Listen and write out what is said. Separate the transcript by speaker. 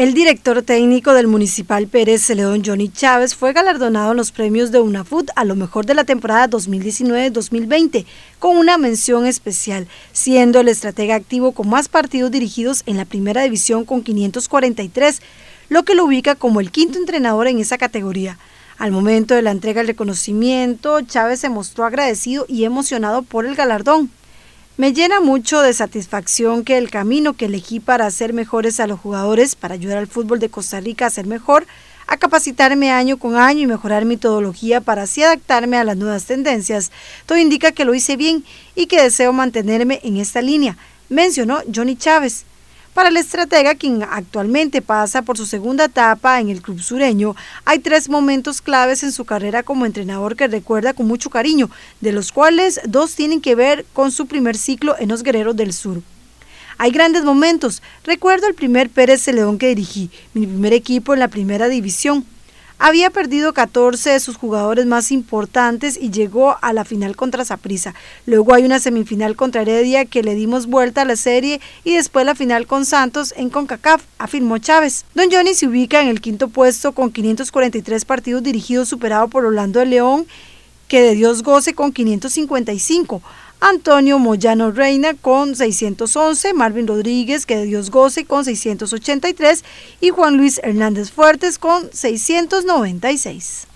Speaker 1: El director técnico del Municipal Pérez Celedón Johnny Chávez fue galardonado en los premios de UNAFUT a lo mejor de la temporada 2019-2020 con una mención especial, siendo el estratega activo con más partidos dirigidos en la primera división con 543, lo que lo ubica como el quinto entrenador en esa categoría. Al momento de la entrega del reconocimiento, Chávez se mostró agradecido y emocionado por el galardón. Me llena mucho de satisfacción que el camino que elegí para hacer mejores a los jugadores, para ayudar al fútbol de Costa Rica a ser mejor, a capacitarme año con año y mejorar metodología para así adaptarme a las nuevas tendencias. Todo indica que lo hice bien y que deseo mantenerme en esta línea, mencionó Johnny Chávez, para el estratega, quien actualmente pasa por su segunda etapa en el club sureño, hay tres momentos claves en su carrera como entrenador que recuerda con mucho cariño, de los cuales dos tienen que ver con su primer ciclo en los Guerreros del Sur. Hay grandes momentos. Recuerdo el primer Pérez Celedón que dirigí, mi primer equipo en la primera división había perdido 14 de sus jugadores más importantes y llegó a la final contra Saprissa. Luego hay una semifinal contra Heredia que le dimos vuelta a la serie y después la final con Santos en CONCACAF, afirmó Chávez. Don Johnny se ubica en el quinto puesto con 543 partidos dirigidos superado por Orlando de León, que de Dios goce con 555. Antonio Moyano Reina con 611, Marvin Rodríguez, que Dios goce, con 683 y Juan Luis Hernández Fuertes con 696.